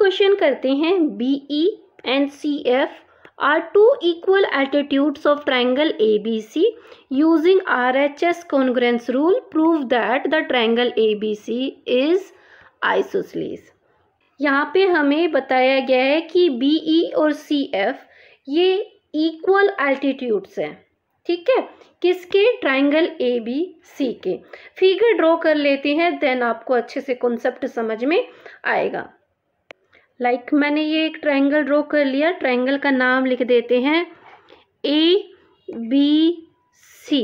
Question करते हैं B E and C F are two equal altitudes of triangle A B C using R H S congruence rule prove that the triangle A B C is isosceles यहाँ पे हमें बताया गया है कि B E e और C F ये equal altitudes हैं ठीक है किसके ट्राइंगल ए बी सी के फिगर ड्रॉ कर लेते हैं देन आपको अच्छे से कॉन्सेप्ट समझ में आएगा लाइक like मैंने ये एक ट्रायंगल ड्रॉ कर लिया ट्रायंगल का नाम लिख देते हैं ए बी सी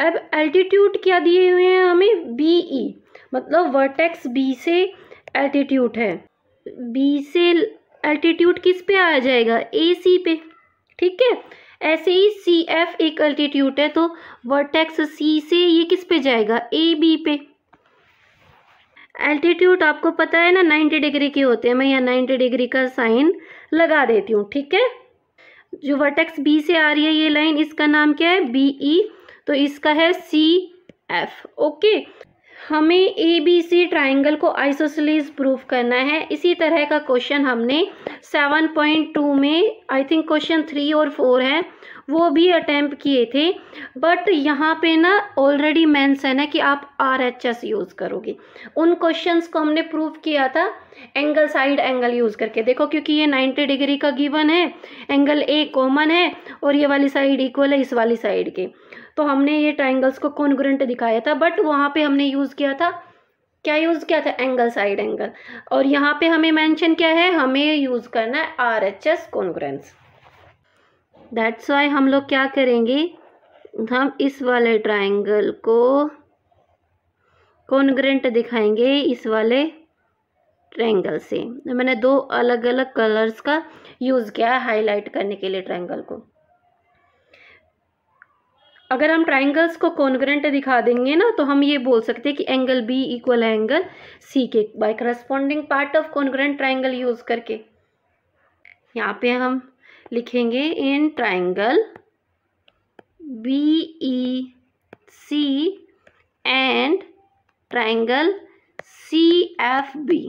अब एल्टीट्यूड क्या दिए हुए हैं हमें बी ई e। मतलब वर्टेक्स बी से एल्टीट्यूड है बी से एल्टीट्यूड किस पे आ जाएगा ए सी पे ठीक है ऐसे ही सी एफ एक अल्टीट्यूट है तो वर्टेक्स सी से ये किस पे जाएगा ए बी पे एल्टीट्यूड आपको पता है ना नाइन्टी डिग्री की होती है मैं यहाँ नाइन्टी डिग्री का साइन लगा देती हूँ ठीक है जो वर्टेक्स बी से आ रही है ये लाइन इसका नाम क्या है बी ई e, तो इसका है सी एफ ओके हमें ए बी सी ट्राइंगल को आइसोसलीज प्रूव करना है इसी तरह का क्वेश्चन हमने 7.2 में आई थिंक क्वेश्चन थ्री और फोर है वो भी अटैम्प्ट किए थे बट यहाँ पे ना ऑलरेडी मैंसन है कि आप आर एच एस यूज़ करोगे उन क्वेश्चंस को हमने प्रूव किया था एंगल साइड एंगल यूज़ करके देखो क्योंकि ये 90 डिग्री का गिवन है एंगल ए कॉमन है और ये वाली साइड इक्वल है इस वाली साइड के तो हमने ये ट्राइंगल्स को कॉन्ग्रेंट दिखाया था बट वहाँ पे हमने यूज़ किया था क्या यूज़ किया था एंगल साइड एंगल और यहाँ पे हमें मेंशन क्या है हमें यूज़ करना है R H S congruence that's why हम लोग क्या करेंगे हम इस वाले ट्राइंगल को कॉन्ग्रेंट दिखाएंगे इस वाले ट्रैंगल से मैंने दो अलग अलग कलर्स का यूज़ किया है हाईलाइट करने के लिए ट्रैंगल को अगर हम ट्राइंगल्स को कॉन्ग्रेंट दिखा देंगे ना तो हम ये बोल सकते हैं कि एंगल बी इक्वल है एंगल सी के by corresponding part of congruent triangle use करके यहाँ पे हम लिखेंगे in triangle B E C and triangle C F B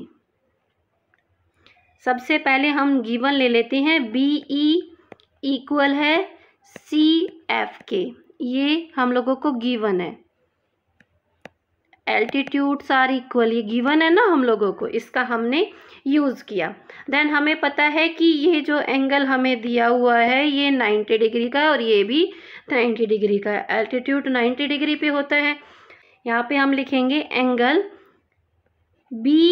सबसे पहले हम गिवन ले लेते हैं बी ई इक्वल है सी एफ के ये हम लोगों को गिवन है एल्टीट्यूड्स आर इक्वल ये गिवन है ना हम लोगों को इसका हमने यूज़ किया देन हमें पता है कि ये जो एंगल हमें दिया हुआ है ये 90 डिग्री का है और ये भी 90 डिग्री का है एल्टीट्यूड 90 डिग्री पे होता है यहाँ पे हम लिखेंगे angle B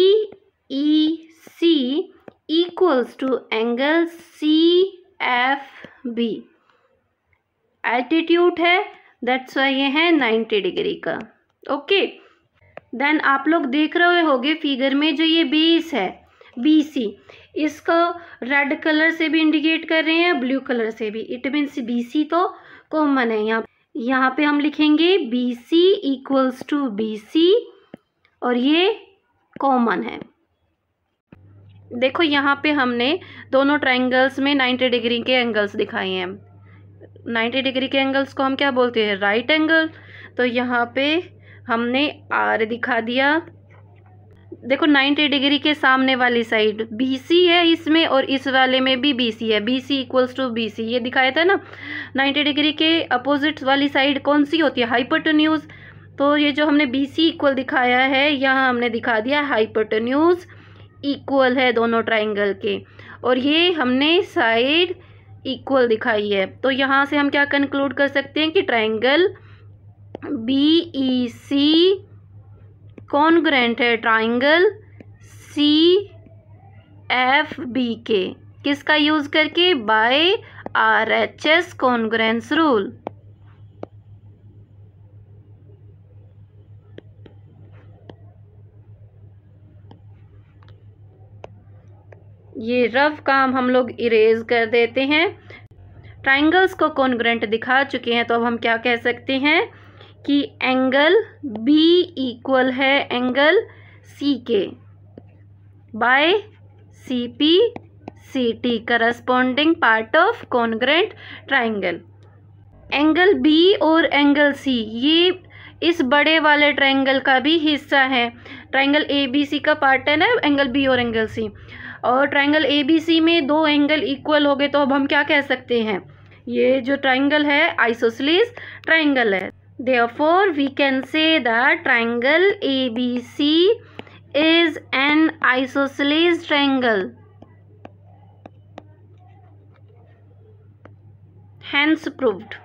E C equals to angle C F B altitude है दैट्स वाई ये है नाइन्टी डिग्री का ओके देन आप लोग देख रहे गए फिगर में जो ये बेस है बी सी इसको रेड कलर से भी इंडिकेट कर रहे हैं ब्लू कलर से भी इट मीन्स बी सी तो कॉमन है यहाँ यहाँ पे हम लिखेंगे B C equals to B C और ये कॉमन है देखो यहाँ पे हमने दोनों ट्राइंगल्स में 90 डिग्री के एंगल्स दिखाए हैं 90 डिग्री के एंगल्स को हम क्या बोलते हैं राइट एंगल तो यहाँ पे हमने आर दिखा दिया देखो 90 डिग्री के सामने वाली साइड बी सी है इसमें और इस वाले में भी बी सी है B C equals to B C ये दिखाया था ना 90 डिग्री के अपोजिट वाली साइड कौन सी होती है हाइपरटन्यूज़ तो ये जो हमने बी सी इक्वल दिखाया है यहाँ हमने दिखा दिया हाइपरटन्यूज़ इक्वल है दोनों ट्राइंगल के और ये हमने साइड इक्वल दिखाई है तो यहाँ से हम क्या कंक्लूड कर सकते हैं कि triangle B E C congruent है ट्राइंगल सी एफ बी के किसका यूज़ करके by R H S congruence rule ये रफ काम हम लोग इरेज कर देते हैं ट्राइंगल्स को कॉन्ग्रेंट दिखा चुके हैं तो अब हम क्या कह सकते हैं कि एंगल बी इक्वल है एंगल सी के by C P C T corresponding part of congruent triangle angle B और एंगल सी ये इस बड़े वाले ट्राइंगल का भी हिस्सा है ट्राइंगल ए बी सी का पार्ट है ना एंगल बी और एंगल सी और ट्राइंगल ए बी सी में दो एंगल इक्वल हो गए तो अब हम क्या कह सकते हैं ये जो ट्राइंगल है आइसोसलीस ट्राइंगल है therefore we can say the triangle A B C is an isosceles triangle hence proved